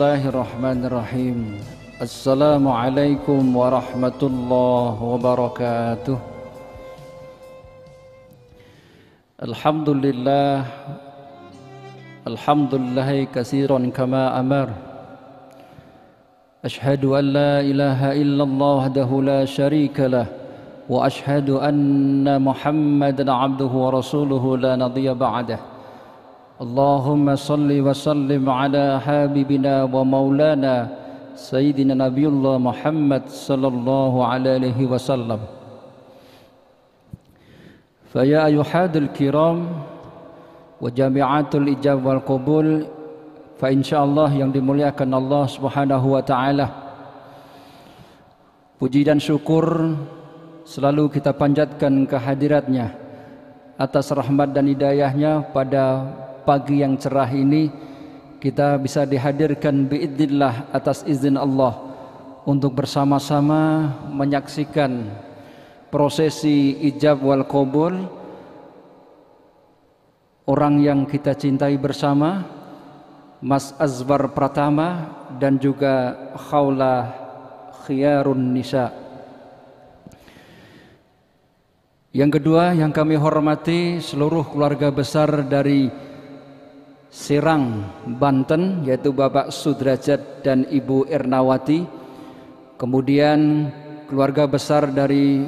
الله الرحمن الرحيم السلام عليكم ورحمة الله وبركاته الحمد لله الحمد لله كثيرا كما أمر أشهد أن لا إله إلا الله وحده لا شريك له وأشهد أن محمدا عبده ورسوله لا نضي بعده اللهم صل وسلم على حبيبنا ومولانا سيدنا نبي الله محمد صلى الله عليه وسلم فيا أيها الكرام وجامعات ijab والقبول فإن شاء الله yang dimuliakan Allah Subhanahu wa taala puji dan syukur selalu kita panjatkan kehadiratnya atas rahmat dan hidayahnya pada pagi yang cerah ini kita bisa dihadirkan biidnillah atas izin Allah untuk bersama-sama menyaksikan prosesi ijab wal qabul orang yang kita cintai bersama Mas Azwar Pratama dan juga Khawla Khiyarun Nisa' Yang kedua yang kami hormati seluruh keluarga besar dari Serang, Banten yaitu Bapak Sudrajat dan Ibu Ernawati. Kemudian keluarga besar dari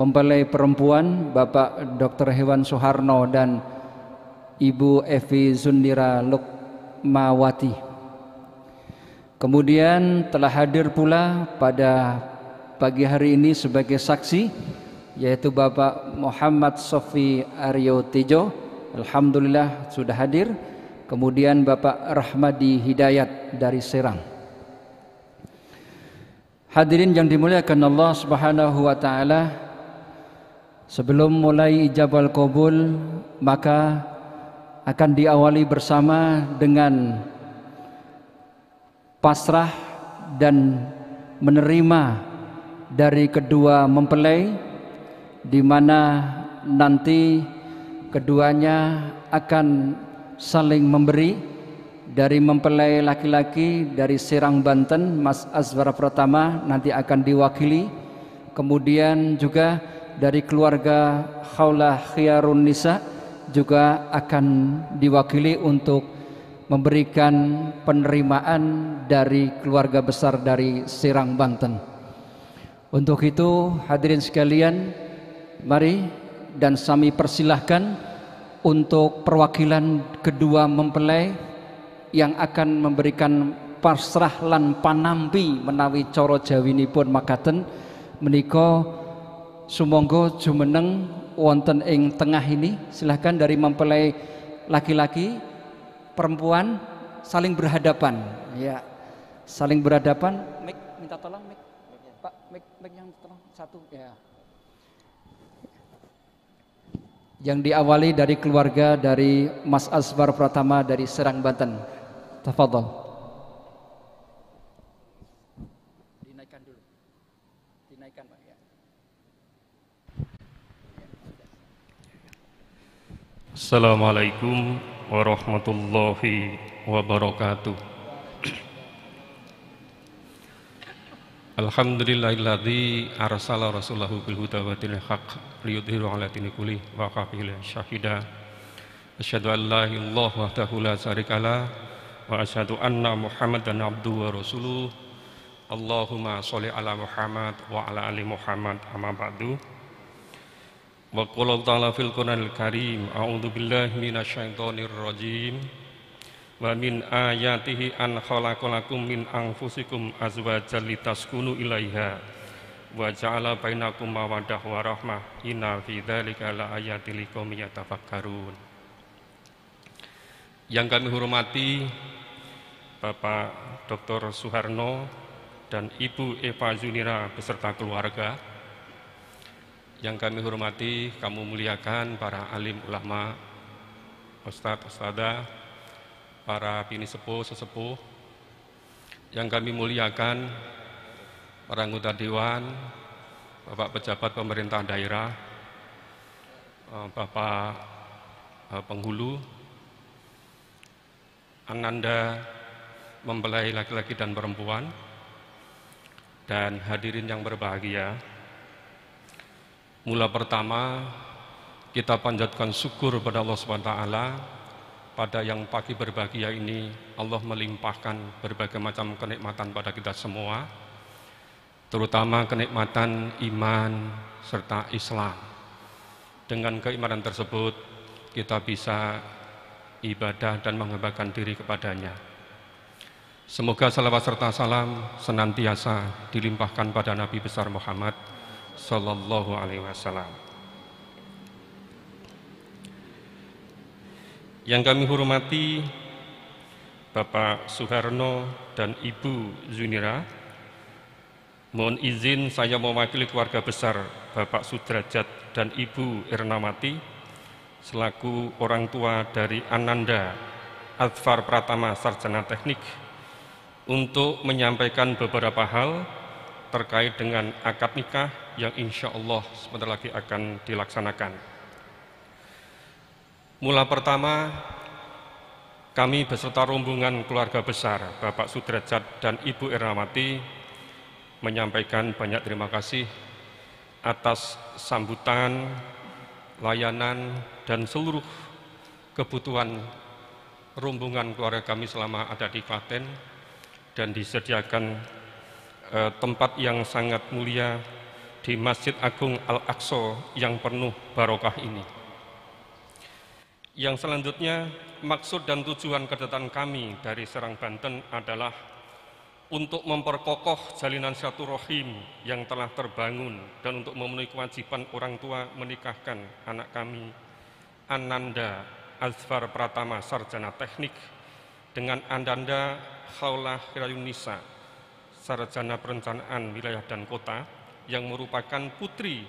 mempelai perempuan Bapak Dr. Hewan Soeharno dan Ibu Evi Zundira Lukmawati. Kemudian telah hadir pula pada pagi hari ini sebagai saksi yaitu Bapak Muhammad Sofi Aryo Tejo. Alhamdulillah sudah hadir. Kemudian Bapak Rahmadi Hidayat dari Serang. Hadirin yang dimuliakan Allah Subhanahu wa taala, sebelum mulai ijabal qabul maka akan diawali bersama dengan pasrah dan menerima dari kedua mempelai di mana nanti keduanya akan saling memberi dari mempelai laki-laki dari Serang Banten Mas Azwar Pratama nanti akan diwakili kemudian juga dari keluarga Khaulah Khiyarun Nisa juga akan diwakili untuk memberikan penerimaan dari keluarga besar dari Serang Banten. Untuk itu hadirin sekalian, mari dan sami persilahkan untuk perwakilan kedua mempelai yang akan memberikan pasrah lan panampi menawi coro jawi pun makaten meniko sumonggo jumeneng wonten ing tengah ini silahkan dari mempelai laki-laki perempuan saling berhadapan ya saling berhadapan Mik, minta tolong Mik, Pak Mik, Mik yang tolong satu ya yang diawali dari keluarga dari Mas Asbar Pratama dari Serang Banten. Tafadhol. Dinaikkan dulu. Dinaikkan, Pak ya. Assalamualaikum warahmatullahi wabarakatuh. Alhamdulillahilladzi arsala rasulahu bil huda wa dinil haq liyudhiru ala dini kulli wa kafila syahida Asyhadu an la ilaha wahdahu la syarikalah wa asyhadu anna Muhammadan abduhu wa rasuluh Allahumma sholli ala Muhammad wa ala ali Muhammad amma ba'du Wa qala ta'ala fil Qur'anil Karim a'udzu billahi minasyaitonir rajim wa min ayatihi an khalaqalakum min anfusikum azwajan litaskunu ilaiha wa ja'ala bainakum mawaddah wa rahmah inna fi dzalika laayatil liqaumin yatafakkarun yang kami hormati Bapak Dr. Suharno dan Ibu Eva Zunira beserta keluarga yang kami hormati, kamu muliakan para alim ulama, ustadz, ustadzah, para pini sepuh, sesepuh yang kami muliakan, para anggota dewan, Bapak pejabat pemerintah daerah, eh, Bapak eh, penghulu, Ananda mempelai laki-laki dan perempuan, dan hadirin yang berbahagia. Mula pertama, kita panjatkan syukur kepada Allah SWT pada yang pagi berbahagia ini Allah melimpahkan berbagai macam kenikmatan pada kita semua terutama kenikmatan iman serta Islam dengan keimanan tersebut kita bisa ibadah dan mengembangkan diri kepadanya semoga salawat serta salam senantiasa dilimpahkan pada Nabi besar Muhammad Sallallahu Alaihi Wasallam Yang kami hormati Bapak Soeharno dan Ibu Zunira, mohon izin saya mewakili keluarga besar Bapak Sudrajat dan Ibu Ernamati selaku orang tua dari Ananda Adfar Pratama Sarjana Teknik untuk menyampaikan beberapa hal terkait dengan akad nikah yang insya Allah sebentar lagi akan dilaksanakan. Mula pertama, kami beserta rombongan keluarga besar Bapak Sudrajat dan Ibu Irnawati menyampaikan banyak terima kasih atas sambutan, layanan, dan seluruh kebutuhan rombongan keluarga kami selama ada di Klaten dan disediakan eh, tempat yang sangat mulia di Masjid Agung Al-Aqsa yang penuh barokah ini. Yang selanjutnya, maksud dan tujuan kedatangan kami dari Serang Banten adalah untuk memperkokoh jalinan satu rohim yang telah terbangun dan untuk memenuhi kewajiban orang tua menikahkan anak kami Ananda Azfar Pratama Sarjana Teknik dengan Ananda Khaulah Hirayunisa Sarjana Perencanaan Wilayah dan Kota yang merupakan putri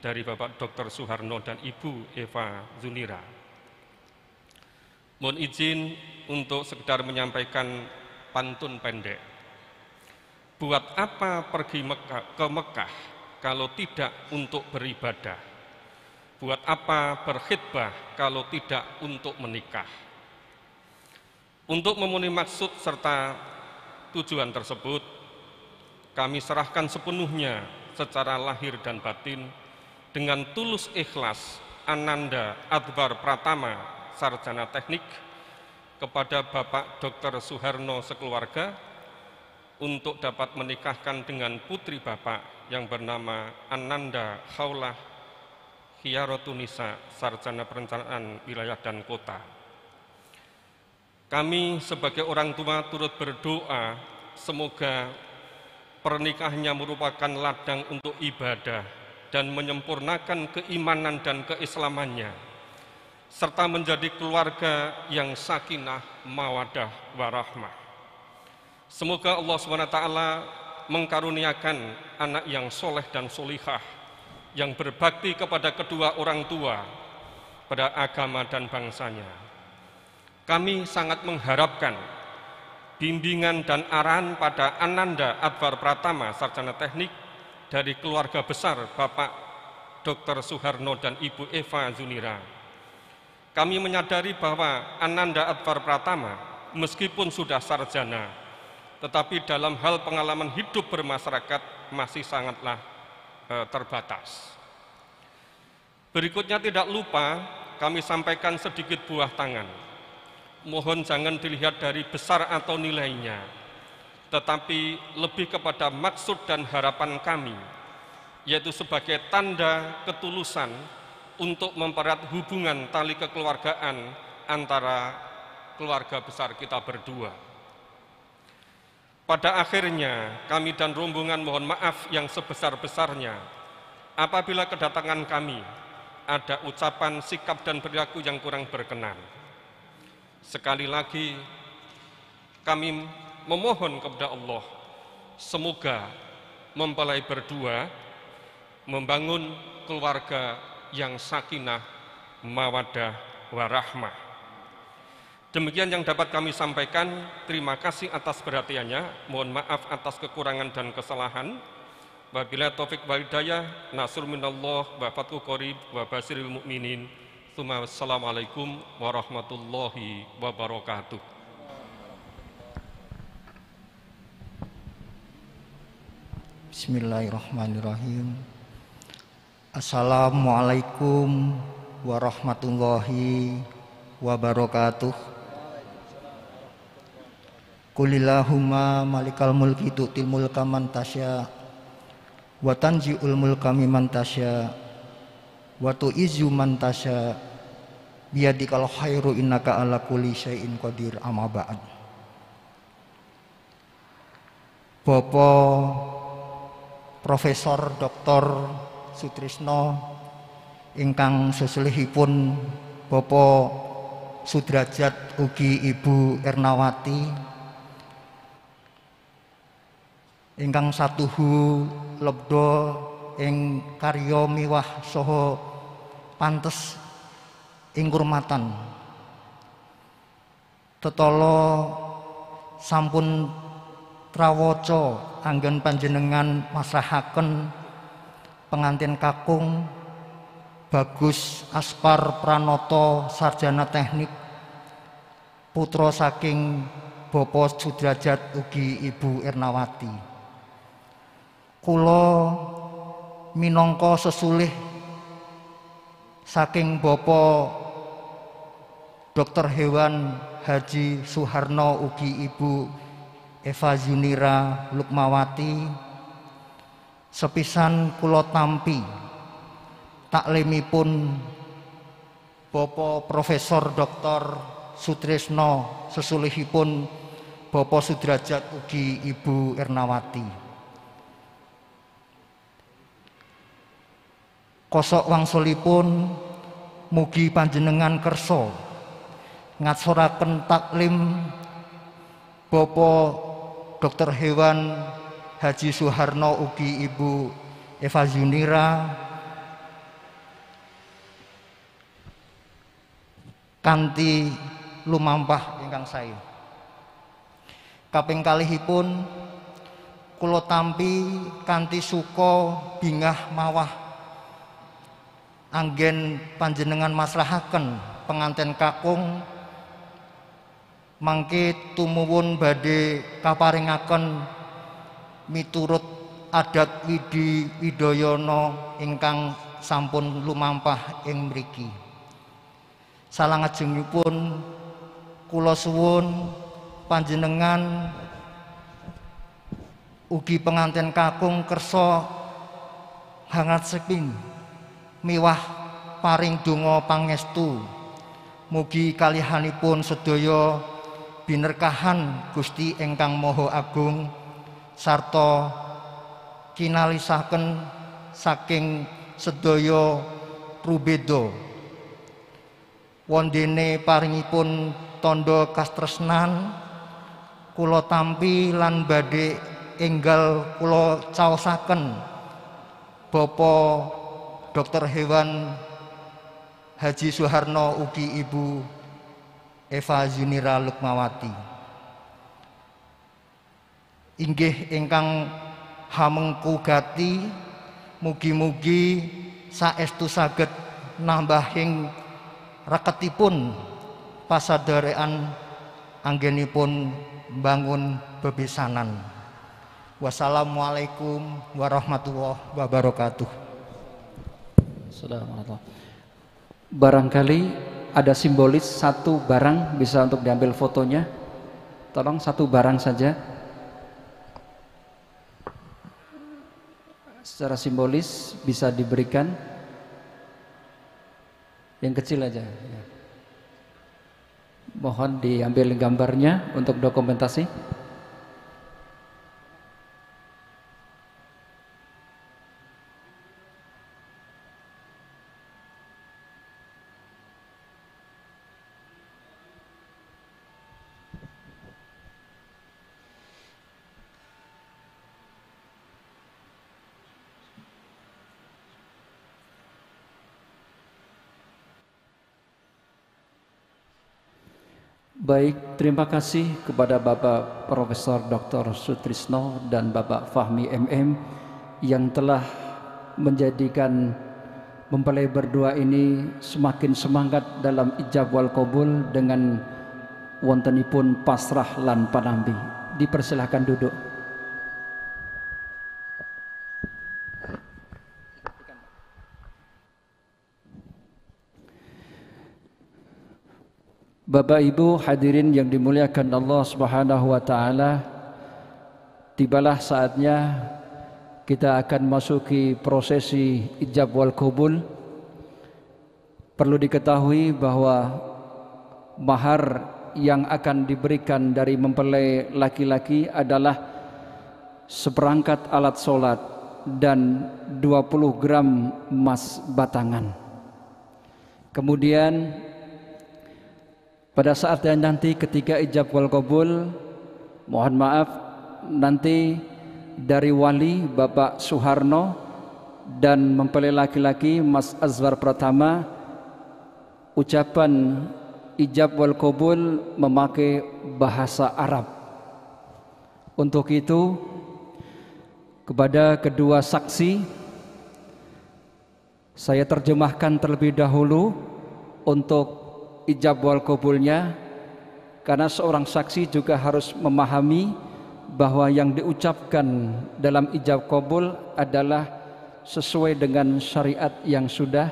dari Bapak Dr. Suharno dan Ibu Eva Zunira. Mohon izin untuk sekedar menyampaikan pantun pendek. Buat apa pergi ke Mekah kalau tidak untuk beribadah? Buat apa berkhidbah kalau tidak untuk menikah? Untuk memenuhi maksud serta tujuan tersebut, kami serahkan sepenuhnya secara lahir dan batin dengan tulus ikhlas Ananda Adbar Pratama Sarjana Teknik kepada Bapak Dr. Suharno sekeluarga untuk dapat menikahkan dengan putri Bapak yang bernama Ananda Haulah Tunisa Sarjana Perencanaan Wilayah dan Kota. Kami sebagai orang tua turut berdoa semoga pernikahannya merupakan ladang untuk ibadah dan menyempurnakan keimanan dan keislamannya serta menjadi keluarga yang sakinah, mawadah, warahmah. Semoga Allah SWT mengkaruniakan anak yang soleh dan solihah, yang berbakti kepada kedua orang tua, pada agama dan bangsanya. Kami sangat mengharapkan bimbingan dan arahan pada Ananda Advar Pratama, Sarjana Teknik, dari keluarga besar Bapak Dr. Suharno dan Ibu Eva Zunira kami menyadari bahwa Ananda Advar Pratama meskipun sudah sarjana, tetapi dalam hal pengalaman hidup bermasyarakat masih sangatlah eh, terbatas. Berikutnya tidak lupa kami sampaikan sedikit buah tangan. Mohon jangan dilihat dari besar atau nilainya, tetapi lebih kepada maksud dan harapan kami, yaitu sebagai tanda ketulusan untuk mempererat hubungan tali kekeluargaan antara keluarga besar kita berdua. Pada akhirnya, kami dan rombongan mohon maaf yang sebesar-besarnya apabila kedatangan kami ada ucapan, sikap, dan perilaku yang kurang berkenan. Sekali lagi, kami memohon kepada Allah, semoga mempelai berdua membangun keluarga yang sakinah, mawadah, warahmah. Demikian yang dapat kami sampaikan. Terima kasih atas perhatiannya. Mohon maaf atas kekurangan dan kesalahan. Wabillahi taufik walidayah, nasrul minallah, wafatku korib, qorib, Muminin, basiril mu'minin. Assalamualaikum warahmatullahi wabarakatuh. Bismillahirrahmanirrahim. Assalamualaikum warahmatullahi wabarakatuh Kulillahumma malikal mulki tu'til mulka man tasya wa tanzi'ul mulka mimman tasya wa tu'izzu man tasya khairu innaka ala kulli syai'in qadir amma ba'd Bapak Profesor Doktor Sutrisno ingkang seselihipun Bapak Sudrajat ugi Ibu Ernawati ingkang satuhu lebdo ing karya miwah soho pantes ing kurmatan tetolo sampun Trawoco anggen panjenengan masrahaken pengantin kakung, Bagus Aspar Pranoto sarjana teknik, putra saking Bopo Sudrajat ugi Ibu Ernawati Kulo Minongko sesulih saking Bopo Dokter Hewan Haji Suharno ugi Ibu Eva Zunira Lukmawati sepisan kula tampi taklimipun Bapak Profesor Dr. Sutrisno sesulihipun Bapak Sudrajat ugi Ibu Irnawati kosok wangsulipun mugi panjenengan kerso ngatsoraken taklim Bapak Dr. Hewan Haji Suharno ugi Ibu Eva Zunira Kanti lumampah ingkang sae. Kaping kalihipun Kulo tampi Kanti Suko, bingah mawah anggen panjenengan masrahaken penganten kakung mangke tumuwun badhe kaparingaken miturut adat Widi Widoyono ingkang sampun lumampah ing mriki. Salangajengipun kula suwun panjenengan ugi pengantin kakung kersa hangat seping miwah paring donga pangestu mugi kalihanipun sedaya binerkahan Gusti ingkang Maha Agung Sarto kinalisaken saking Sedoyo Rubedo wondene paringipun tondo kastresnan Kulo tampi lan badhe enggal Kulo caosaken Bopo Dokter Hewan Haji Soeharno Uki Ibu Eva Zunira Lukmawati inggih ingkang gati mugi-mugi saestu saged nambahing reketipun pasadarean anggenipun bangun bebisanan wassalamualaikum warahmatullahi wabarakatuh barangkali ada simbolis satu barang bisa untuk diambil fotonya tolong satu barang saja secara simbolis bisa diberikan yang kecil aja ya. mohon diambil gambarnya untuk dokumentasi Baik, terima kasih kepada Bapak Profesor Dr. Sutrisno dan Bapak Fahmi MM yang telah menjadikan mempelai berdua ini semakin semangat dalam ijab wal kabul dengan wontenipun pasrah lan panambi. Dipersilahkan duduk. Bapak Ibu hadirin yang dimuliakan Allah Subhanahu wa taala, tibalah saatnya kita akan masuki prosesi ijab wal Kubul. Perlu diketahui bahwa mahar yang akan diberikan dari mempelai laki-laki adalah seperangkat alat solat dan 20 gram emas batangan. Kemudian pada saat yang nanti ketika ijab wal kabul, mohon maaf nanti dari wali Bapak Soeharno dan mempelai laki-laki Mas Azwar Pratama ucapan ijab wal kabul memakai bahasa Arab. Untuk itu kepada kedua saksi saya terjemahkan terlebih dahulu untuk ijab wal kabulnya karena seorang saksi juga harus memahami bahwa yang diucapkan dalam ijab kabul adalah sesuai dengan syariat yang sudah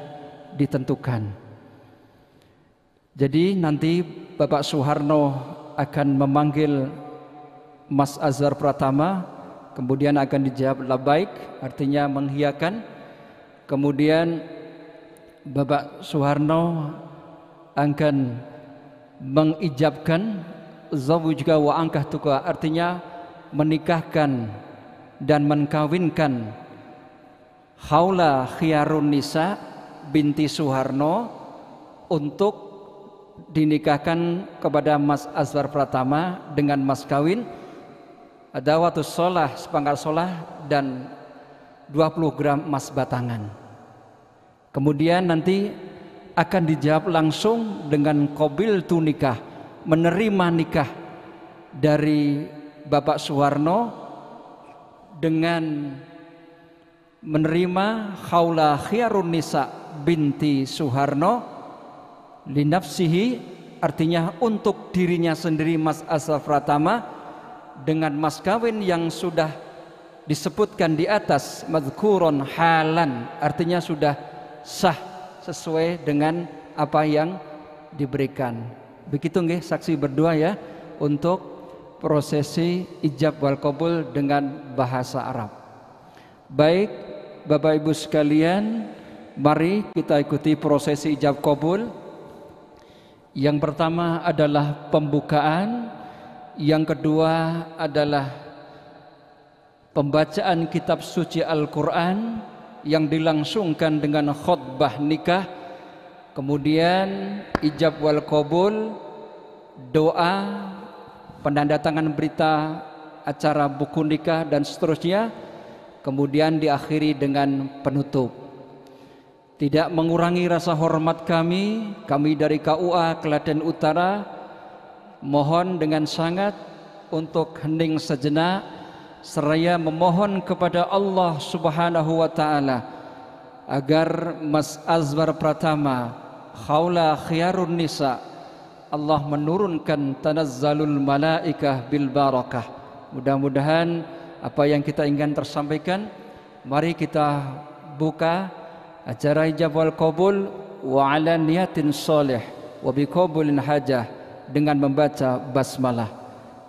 ditentukan. Jadi nanti Bapak Soeharno akan memanggil Mas Azhar Pratama, kemudian akan dijawab labaik, artinya menghiakan. Kemudian Bapak Soeharno akan mengijabkan zawujka wa angkah tuka artinya menikahkan dan mengkawinkan Haula Khiyarun Nisa binti Suharno untuk dinikahkan kepada Mas Azwar Pratama dengan mas kawin ada waktu solah sepangkal solah dan 20 gram emas batangan. Kemudian nanti akan dijawab langsung dengan kobil tu menerima nikah dari Bapak Suwarno dengan menerima Khaula Khiarun Nisa binti Suharno linafsihi artinya untuk dirinya sendiri Mas Asraf Ratama dengan mas kawin yang sudah disebutkan di atas madkuron halan artinya sudah sah sesuai dengan apa yang diberikan. Begitu nggih saksi berdua ya untuk prosesi ijab wal kabul dengan bahasa Arab. Baik, Bapak Ibu sekalian, mari kita ikuti prosesi ijab kabul. Yang pertama adalah pembukaan, yang kedua adalah pembacaan kitab suci Al-Qur'an, yang dilangsungkan dengan khutbah nikah kemudian ijab wal qabul doa penandatangan berita acara buku nikah dan seterusnya kemudian diakhiri dengan penutup tidak mengurangi rasa hormat kami kami dari KUA Klaten Utara mohon dengan sangat untuk hening sejenak seraya memohon kepada Allah Subhanahu wa taala agar Mas Azwar Pratama Khawla Khiyarun Nisa Allah menurunkan tanazzalul malaikah bil barakah. Mudah-mudahan apa yang kita ingin tersampaikan mari kita buka acara ijab wal qabul wa ala niyatin salih wa bi qabulin hajah dengan membaca basmalah.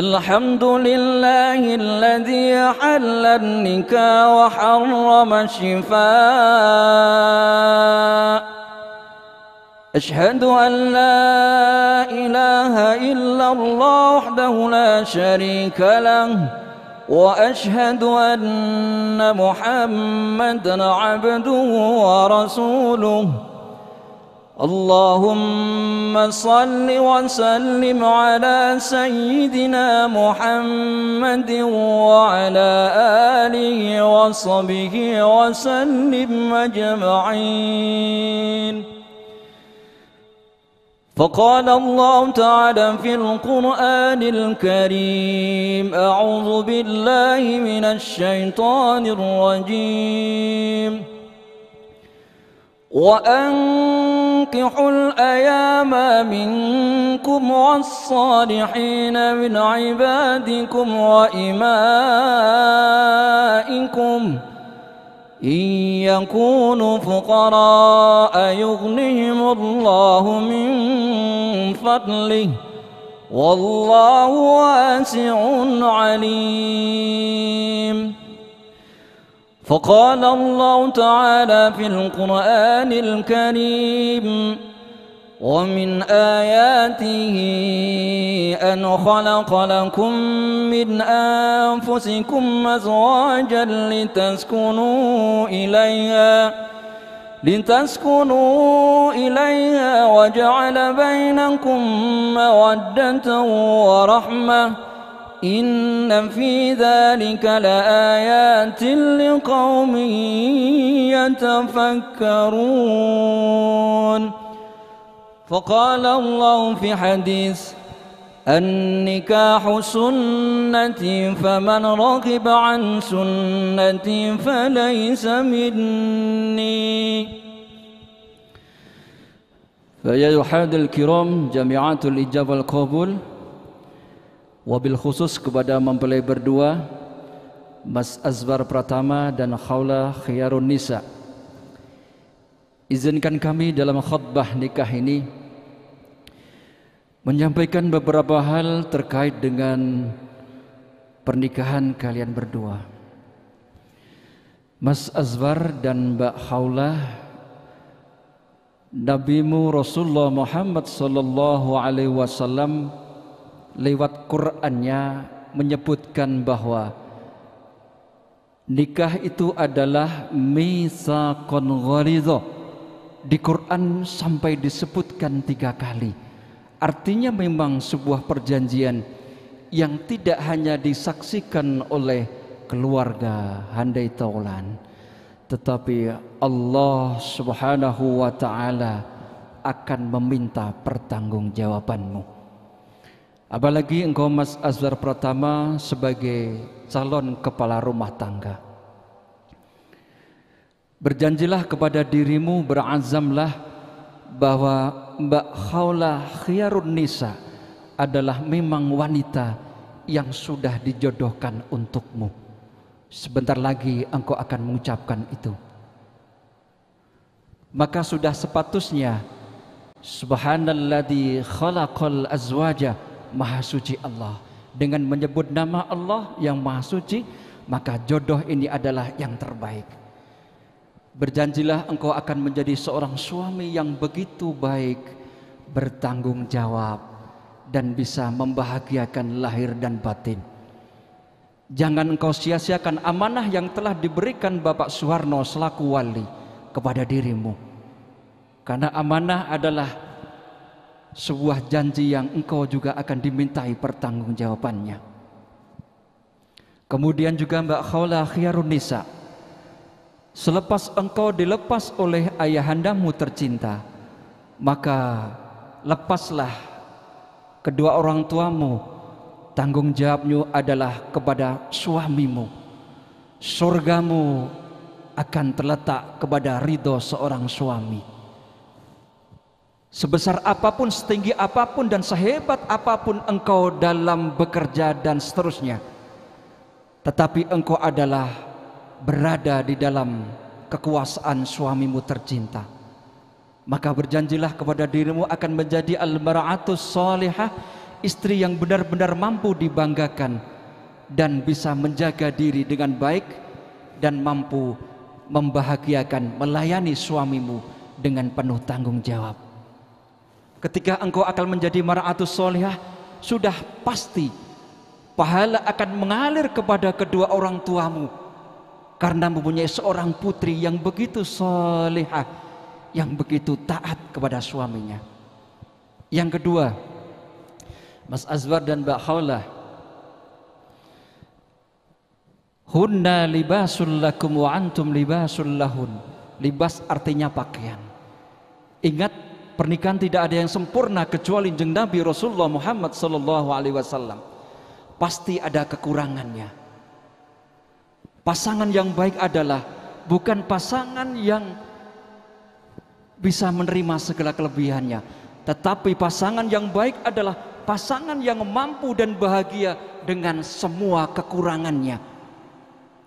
الحمد لله الذي حل النكا وحرم الشفاء أشهد أن لا إله إلا الله وحده لا شريك له وأشهد أن محمدا عبده ورسوله اللهم صل وسلم على سيدنا محمد وعلى آله وصحبه وسلم أجمعين فقال الله تعالى في القرآن الكريم أعوذ بالله من الشيطان الرجيم وأن فانكحوا الأيام منكم والصالحين من عبادكم وإمائكم إن يكونوا فقراء يغنهم الله من فضله والله واسع عليم فقال الله تعالى في القرآن الكريم ومن آياته أن خلق لكم من أنفسكم أزواجا لتسكنوا إليها لتسكنوا إليها وجعل بينكم مودة ورحمة إن في ذلك لآيات لقوم يتفكرون فقال الله في حديث النكاح سنتي فمن رغب عن سنتي فليس مني فيا يحاد الكرام جامعات الإجابة والقبول wabil khusus kepada mempelai berdua Mas Azbar Pratama dan Khawla Khiyarun Nisa izinkan kami dalam khutbah nikah ini menyampaikan beberapa hal terkait dengan pernikahan kalian berdua Mas Azbar dan Mbak Khawla Nabimu Rasulullah Muhammad sallallahu alaihi wasallam lewat Qur'annya menyebutkan bahwa nikah itu adalah misa ghalizo. Di Qur'an sampai disebutkan tiga kali. Artinya memang sebuah perjanjian yang tidak hanya disaksikan oleh keluarga handai taulan tetapi Allah Subhanahu wa taala akan meminta pertanggungjawabanmu. Apalagi engkau Mas Azwar Pratama sebagai calon kepala rumah tangga. Berjanjilah kepada dirimu, berazamlah bahwa Mbak Khawla Khiyarun Nisa adalah memang wanita yang sudah dijodohkan untukmu. Sebentar lagi engkau akan mengucapkan itu. Maka sudah sepatutnya Subhanalladzi khalaqal azwaja Maha Suci Allah. Dengan menyebut nama Allah yang Maha Suci, maka jodoh ini adalah yang terbaik. Berjanjilah engkau akan menjadi seorang suami yang begitu baik, bertanggung jawab, dan bisa membahagiakan lahir dan batin. Jangan engkau sia-siakan amanah yang telah diberikan Bapak Suwarno selaku wali kepada dirimu. Karena amanah adalah sebuah janji yang engkau juga akan dimintai pertanggungjawabannya. Kemudian juga Mbak Khawla Khiarun Nisa. Selepas engkau dilepas oleh ayahandamu tercinta, maka lepaslah kedua orang tuamu. Tanggung jawabnya adalah kepada suamimu. Surgamu akan terletak kepada ridho seorang suami Sebesar apapun, setinggi apapun, dan sehebat apapun engkau dalam bekerja dan seterusnya. Tetapi engkau adalah berada di dalam kekuasaan suamimu tercinta. Maka berjanjilah kepada dirimu akan menjadi al-mar'atus salihah, istri yang benar-benar mampu dibanggakan dan bisa menjaga diri dengan baik dan mampu membahagiakan, melayani suamimu dengan penuh tanggung jawab. Ketika engkau akan menjadi mar'atus solihah, sudah pasti pahala akan mengalir kepada kedua orang tuamu karena mempunyai seorang putri yang begitu solehah, yang begitu taat kepada suaminya. Yang kedua, Mas Azwar dan Mbak Haulah Hunna libasul lakum wa antum libasul lahun. Libas artinya pakaian. Ingat Pernikahan tidak ada yang sempurna kecuali jeng Nabi Rasulullah Muhammad Sallallahu Alaihi Wasallam. Pasti ada kekurangannya. Pasangan yang baik adalah bukan pasangan yang bisa menerima segala kelebihannya, tetapi pasangan yang baik adalah pasangan yang mampu dan bahagia dengan semua kekurangannya.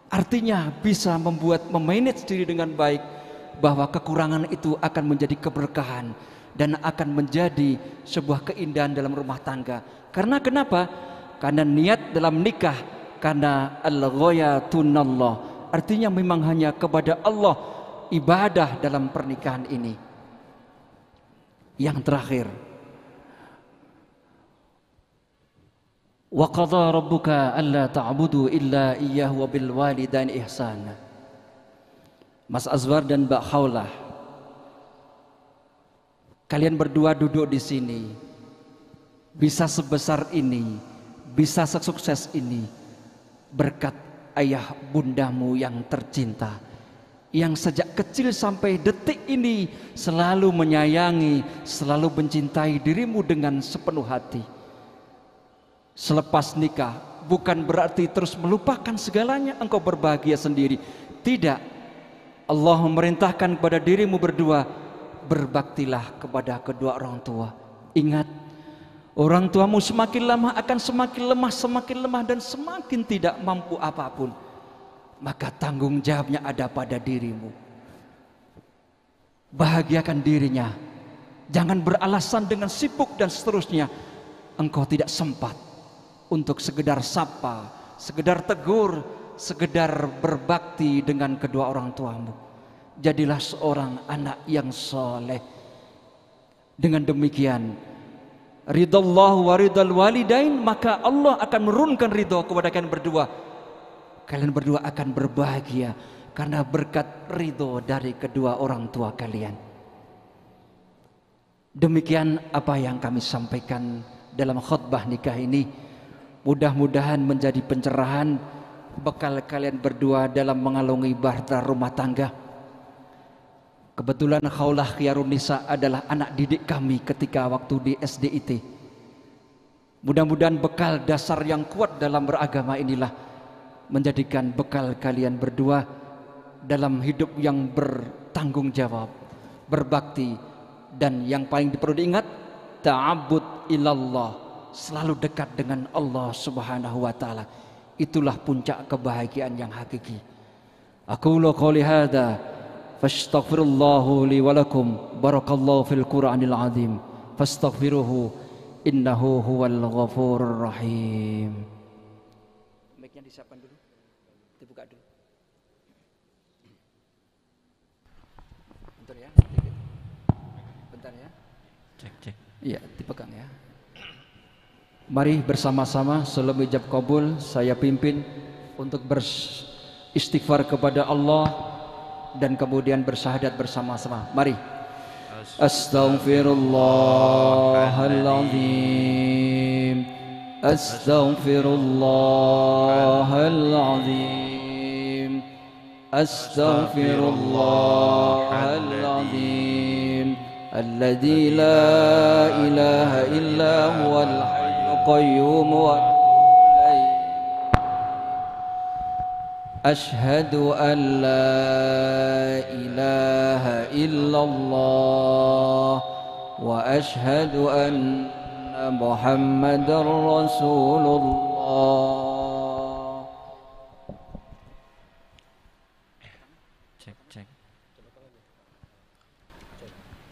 Artinya bisa membuat memanage diri dengan baik bahwa kekurangan itu akan menjadi keberkahan dan akan menjadi sebuah keindahan dalam rumah tangga. Karena kenapa? Karena niat dalam nikah karena al-ghayatunallah. Artinya memang hanya kepada Allah ibadah dalam pernikahan ini. Yang terakhir, alla ربك illa iyyahu إلا إياه وبالوالدين ihsana Mas Azwar dan Mbak Khawlah Kalian berdua duduk di sini. Bisa sebesar ini, bisa sesukses ini. Berkat ayah bundamu yang tercinta. Yang sejak kecil sampai detik ini selalu menyayangi, selalu mencintai dirimu dengan sepenuh hati. Selepas nikah bukan berarti terus melupakan segalanya engkau berbahagia sendiri. Tidak. Allah memerintahkan kepada dirimu berdua berbaktilah kepada kedua orang tua. Ingat, orang tuamu semakin lama akan semakin lemah, semakin lemah dan semakin tidak mampu apapun. Maka tanggung jawabnya ada pada dirimu. Bahagiakan dirinya. Jangan beralasan dengan sibuk dan seterusnya. Engkau tidak sempat untuk sekedar sapa, sekedar tegur, sekedar berbakti dengan kedua orang tuamu jadilah seorang anak yang soleh. Dengan demikian, ridho wa ridal walidain, maka Allah akan menurunkan ridho kepada kalian berdua. Kalian berdua akan berbahagia karena berkat ridho dari kedua orang tua kalian. Demikian apa yang kami sampaikan dalam khutbah nikah ini. Mudah-mudahan menjadi pencerahan bekal kalian berdua dalam mengalungi barter rumah tangga Kebetulan Khaulah Khiyarun Nisa adalah anak didik kami ketika waktu di SDIT. Mudah-mudahan bekal dasar yang kuat dalam beragama inilah menjadikan bekal kalian berdua dalam hidup yang bertanggung jawab, berbakti dan yang paling perlu diingat ta'abbud ilallah, selalu dekat dengan Allah Subhanahu wa taala. Itulah puncak kebahagiaan yang hakiki. Aku qouli hadza فاستغفر الله لي ولكم بارك الله في القرآن العظيم فاستغفروه إنه هو الغفور الرحيم dulu. Dibuka dulu. Ya, Bentar ya. Cek cek. Iya, dipegang ya. Mari bersama-sama sebelum ijab kabul saya pimpin untuk beristighfar kepada Allah dan kemudian bersahadat bersama-sama. Mari. Astaghfirullahaladzim. Astaghfirullahaladzim. Astaghfirullahaladzim. Alladzi la ilaha illa huwal hayyul qayyum wa أشهد أن لا إله إلا الله وأشهد أن محمد رسول الله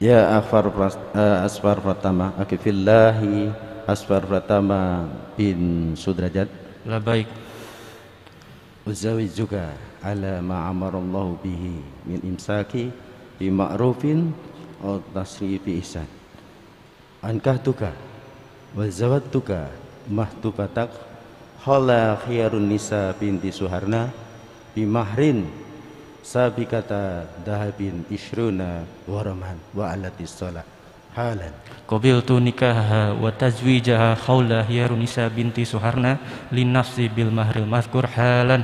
يا أخفر أسفر آه، فرطمة أكفي الله أسفر فرطمة إن سدرجات لا بايك uzawijuka ala ma amarallahu bihi min imsaki bi ma'rufin aw tasri bi ihsan ankahtuka wa zawattuka mahtubatak hala khiyarun nisa binti suharna bi mahrin sabikata dahabin isruna waraman wa alatis salat halan qabil tu nikaha wa tazwijaha khawla hiyaru nisa binti suharna li nafsi bil mahril mazkur halan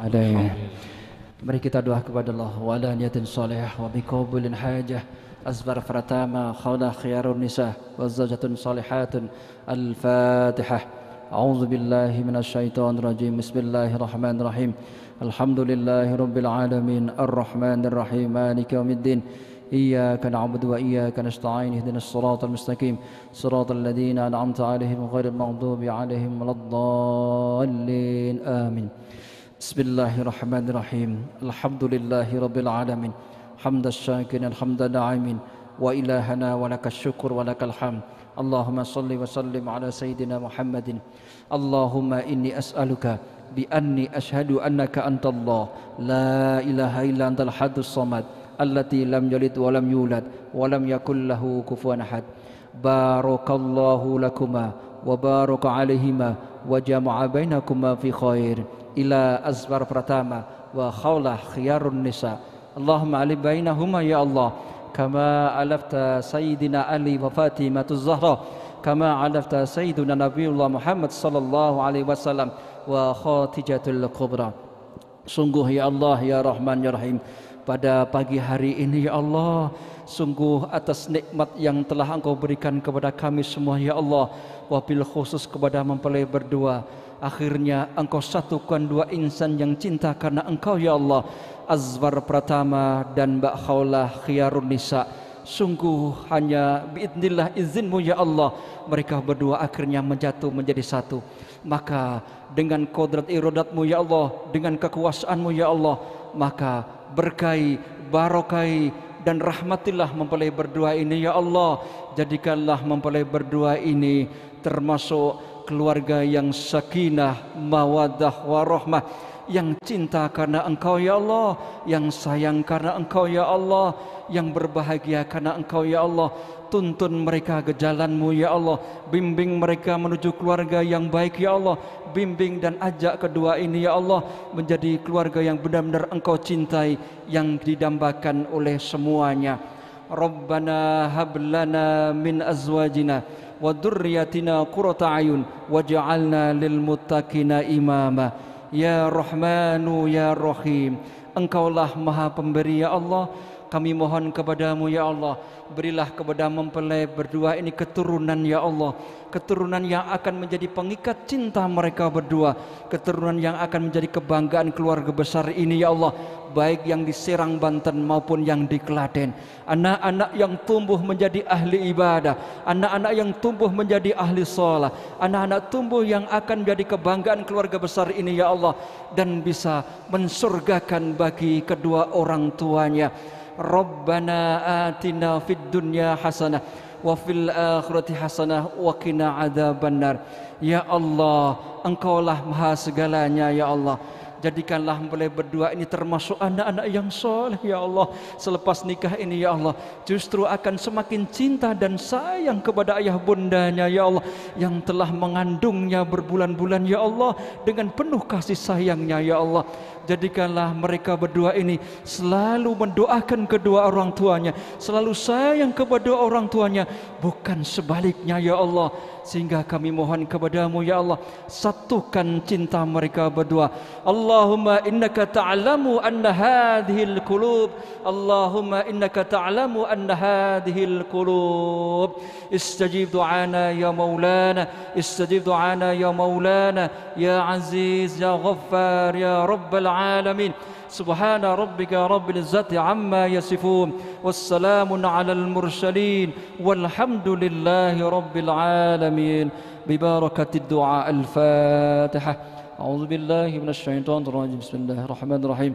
ada ya mari kita doa kepada Allah Waala la niyatin salihah wa bi qabulin hajah azbar fratama khawla hiyaru nisa wa zawjatun salihatun al-fatihah A'udzu billahi minasy syaithanir rajim. Bismillahirrahmanirrahim. الحمد لله رب العالمين الرحمن الرحيم مالك يوم الدين إياك نعبد وإياك نستعين اهدنا الصراط المستقيم صراط الذين أنعمت عليهم غير المغضوب عليهم ولا الضالين آمين بسم الله الرحمن الرحيم الحمد لله رب العالمين حمد الشاكرين الحمد الناعمين وإلهنا ولك الشكر ولك الحمد اللهم صل وسلم على سيدنا محمد اللهم إني أسألك بأني أشهد أنك أنت الله لا إله إلا أنت الحد الصمد التي لم يلد ولم يولد ولم يكن له كفوا أحد بارك الله لكما وبارك عليهما وجمع بينكما في خير إلى أزبر فرتامة وخوله خيار النساء اللهم علي بينهما يا الله كما ألفت سيدنا علي وفاتمة الزهراء كما علفت سيدنا نبي الله محمد صلى الله عليه وسلم wa khatijatul kubra sungguh ya Allah ya Rahman ya Rahim pada pagi hari ini ya Allah sungguh atas nikmat yang telah Engkau berikan kepada kami semua ya Allah wabil khusus kepada mempelai berdua akhirnya Engkau satukan dua insan yang cinta karena Engkau ya Allah Azwar Pratama dan Mbak Khawlah Khiyarun Nisa sungguh hanya biidnillah izinmu ya Allah mereka berdua akhirnya menjatuh menjadi satu maka dengan kodrat irodatmu ya Allah dengan kekuasaanmu ya Allah maka berkai barokai dan rahmatilah mempelai berdua ini ya Allah jadikanlah mempelai berdua ini termasuk keluarga yang sakinah mawadah warohmah yang cinta karena engkau ya Allah yang sayang karena engkau ya Allah yang berbahagia karena engkau ya Allah tuntun mereka ke jalanmu ya Allah bimbing mereka menuju keluarga yang baik ya Allah bimbing dan ajak kedua ini ya Allah menjadi keluarga yang benar-benar engkau cintai yang didambakan oleh semuanya Rabbana hablana min azwajina wa dhurriyyatina qurrata ayun waj'alna lil muttaqina imama ya rahmanu ya rahim engkaulah maha pemberi ya Allah kami mohon kepadamu ya Allah Berilah kepada mempelai berdua ini keturunan ya Allah Keturunan yang akan menjadi pengikat cinta mereka berdua Keturunan yang akan menjadi kebanggaan keluarga besar ini ya Allah baik yang di Serang Banten maupun yang di Klaten. Anak-anak yang tumbuh menjadi ahli ibadah, anak-anak yang tumbuh menjadi ahli sholat, anak-anak tumbuh yang akan menjadi kebanggaan keluarga besar ini ya Allah dan bisa mensurgakan bagi kedua orang tuanya. Rabbana atina fid dunya hasanah wa fil akhirati hasanah wa qina adzabannar. Ya Allah, Engkaulah Maha segalanya ya Allah. Jadikanlah boleh berdua ini termasuk anak-anak yang soleh ya Allah Selepas nikah ini ya Allah Justru akan semakin cinta dan sayang kepada ayah bundanya ya Allah Yang telah mengandungnya berbulan-bulan ya Allah Dengan penuh kasih sayangnya ya Allah Jadikanlah mereka berdua ini selalu mendoakan kedua orang tuanya, selalu sayang kepada orang tuanya, bukan sebaliknya ya Allah. Sehingga kami mohon kepadamu ya Allah, satukan cinta mereka berdua. Allahumma innaka ta'lamu anna hadhil qulub, Allahumma innaka ta'lamu anna hadhil qulub. Istajib du'ana ya Maulana, istajib du'ana ya Maulana, ya Aziz ya Ghaffar ya Rabbal العالمين سبحان ربك رب العزة عما يصفون والسلام على المرسلين والحمد لله رب العالمين ببركة الدعاء الفاتحة أعوذ بالله من الشيطان الرجيم بسم الله الرحمن الرحيم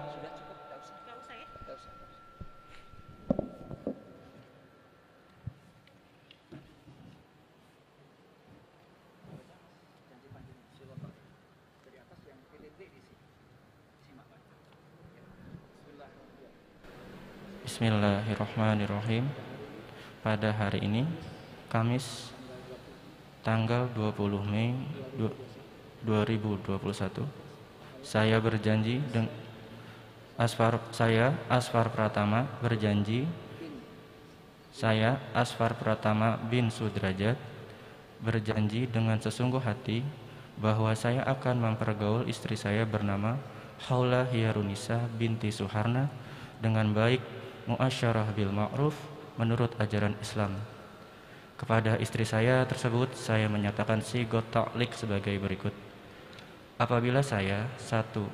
Bismillahirrahmanirrahim. Pada hari ini Kamis tanggal 20 Mei 2021 saya berjanji dengan Asfar saya Asfar Pratama berjanji saya Asfar Pratama bin Sudrajat berjanji dengan sesungguh hati bahwa saya akan mempergaul istri saya bernama Haula Hiarunisa binti Suharna dengan baik muasyarah bil ma'ruf menurut ajaran Islam. Kepada istri saya tersebut saya menyatakan si taklik sebagai berikut. Apabila saya satu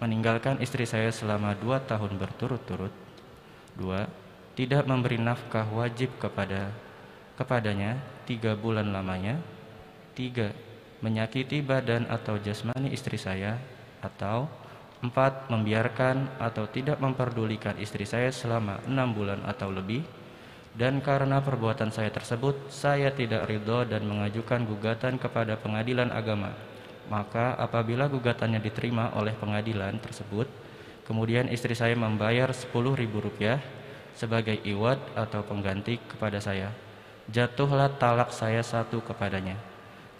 meninggalkan istri saya selama dua tahun berturut-turut, dua tidak memberi nafkah wajib kepada kepadanya tiga bulan lamanya, tiga menyakiti badan atau jasmani istri saya atau 4. Membiarkan atau tidak memperdulikan istri saya selama enam bulan atau lebih. Dan karena perbuatan saya tersebut, saya tidak ridho dan mengajukan gugatan kepada pengadilan agama. Maka apabila gugatannya diterima oleh pengadilan tersebut, kemudian istri saya membayar sepuluh ribu rupiah sebagai iwat atau pengganti kepada saya. Jatuhlah talak saya satu kepadanya.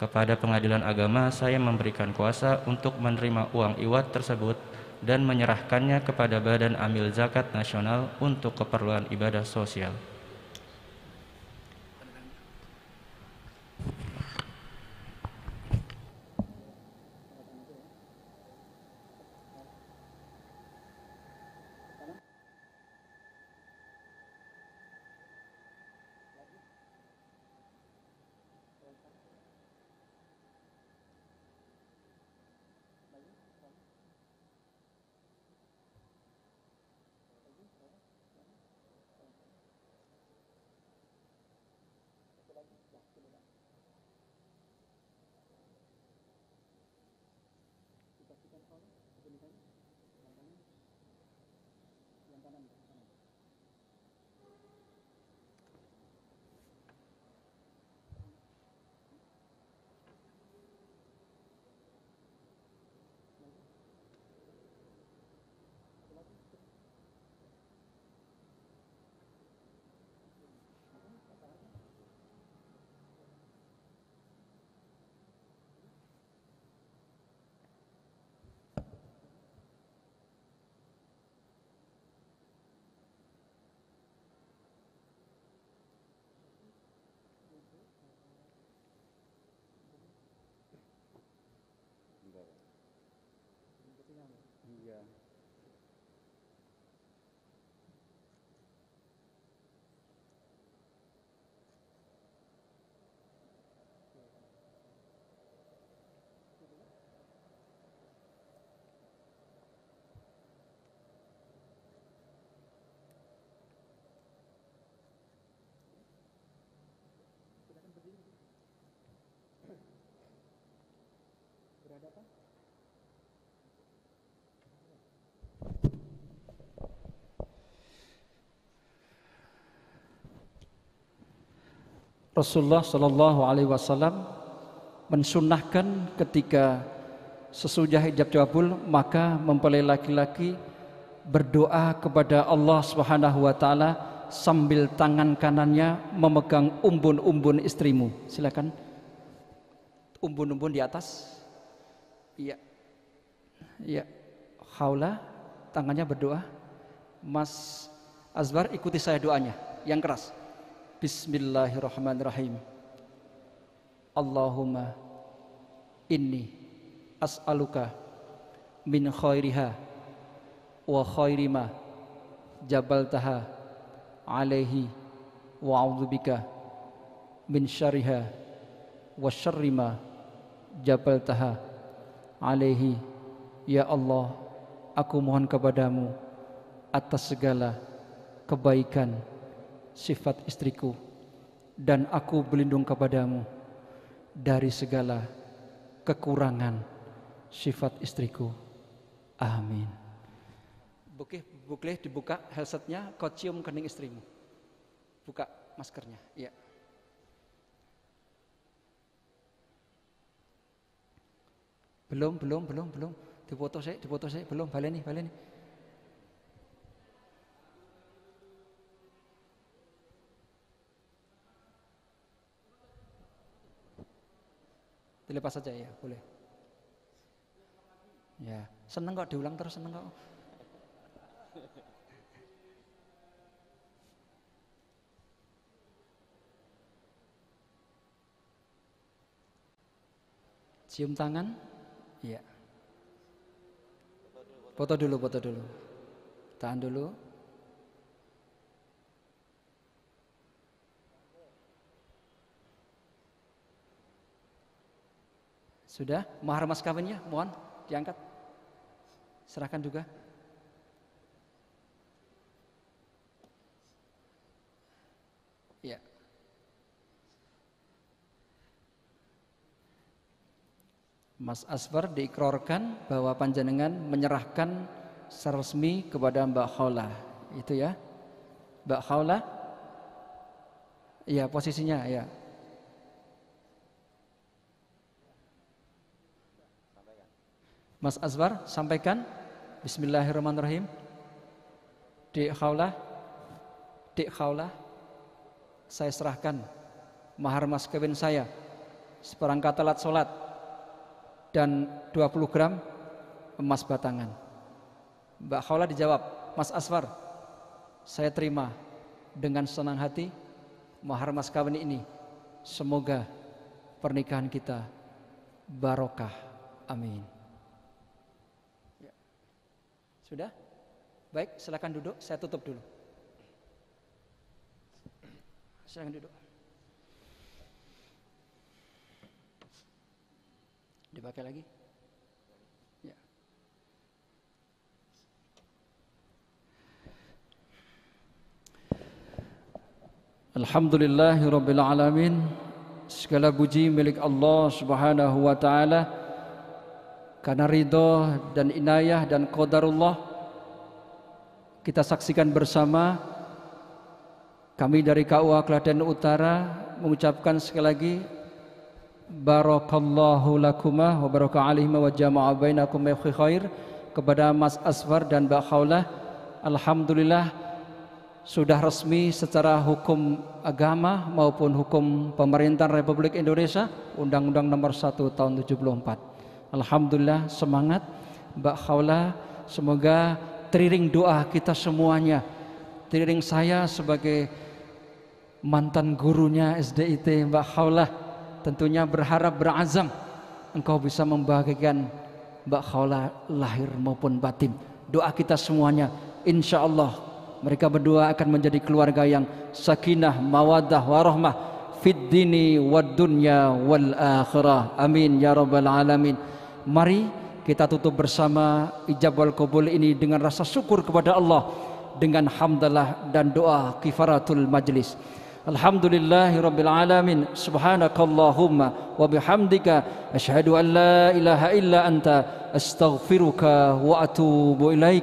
Kepada pengadilan agama, saya memberikan kuasa untuk menerima uang iwat tersebut dan menyerahkannya kepada Badan Amil Zakat Nasional untuk keperluan ibadah sosial. ada Rasulullah Shallallahu Alaihi Wasallam mensunahkan ketika sesudah hijab jawabul maka mempelai laki-laki berdoa kepada Allah Subhanahu Wa Taala sambil tangan kanannya memegang umbun-umbun istrimu. Silakan umbun-umbun di atas. Iya. Iya. Haula tangannya berdoa. Mas Azbar ikuti saya doanya yang keras. Bismillahirrahmanirrahim. Allahumma inni as'aluka min khairiha wa khairi ma jabaltaha alaihi wa a'udzubika min syariha wa syarri ma jabaltaha alaihi Ya Allah aku mohon kepadamu atas segala kebaikan sifat istriku dan aku berlindung kepadamu dari segala kekurangan sifat istriku amin Bukih bukleh dibuka headsetnya kau cium kening istrimu buka maskernya ya Belum, belum, belum, belum. Dipoto saya, dipoto saya, belum. nih balik balik nih Dilepas saja ya, boleh. Ya, seneng kok diulang terus seneng kok. Cium tangan. Iya. Foto dulu, foto dulu. Tahan dulu. Sudah? Mahar mas mohon diangkat. Serahkan juga. Mas Asbar diikrarkan bahwa panjenengan menyerahkan secara resmi kepada Mbak Khawla. Itu ya. Mbak Khawla? Ya, posisinya ya. Mas Azwar sampaikan Bismillahirrahmanirrahim Dik khaulah Dik khaulah Saya serahkan Mahar mas kawin saya Seperangkat alat sholat dan 20 gram emas batangan. Mbak Khawla dijawab, Mas Aswar, saya terima dengan senang hati mahar mas kawin ini. Semoga pernikahan kita barokah. Amin. Ya. Sudah? Baik, silakan duduk. Saya tutup dulu. Silakan duduk. Dipakai lagi? Ya. Rabbil alamin. Segala puji milik Allah Subhanahu wa taala karena ridho dan inayah dan qadarullah kita saksikan bersama kami dari KUA Klaten Utara mengucapkan sekali lagi barakallahu lakuma wa baraka alaihima wa jama'a bainakum bi ya khair kepada Mas Asfar dan Mbak Khaulah alhamdulillah sudah resmi secara hukum agama maupun hukum pemerintahan Republik Indonesia Undang-Undang Nomor 1 Tahun 74. Alhamdulillah semangat Mbak Khaulah semoga teriring doa kita semuanya teriring saya sebagai mantan gurunya SDIT Mbak Khaulah tentunya berharap berazam engkau bisa membahagiakan Mbak khola lahir maupun batin. Doa kita semuanya, insya Allah mereka berdua akan menjadi keluarga yang sakinah, mawadah, warahmah fid dini wad dunya wal akhirah. Amin ya rabbal alamin. Mari kita tutup bersama ijab wal qabul ini dengan rasa syukur kepada Allah dengan hamdalah dan doa kifaratul majlis. Alhamdulillahi Rabbil Alamin Subhanakallahumma wa bihamdika Ashadu an la ilaha illa anta Astaghfiruka wa atubu ilaik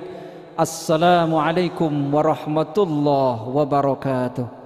Assalamualaikum warahmatullahi wabarakatuh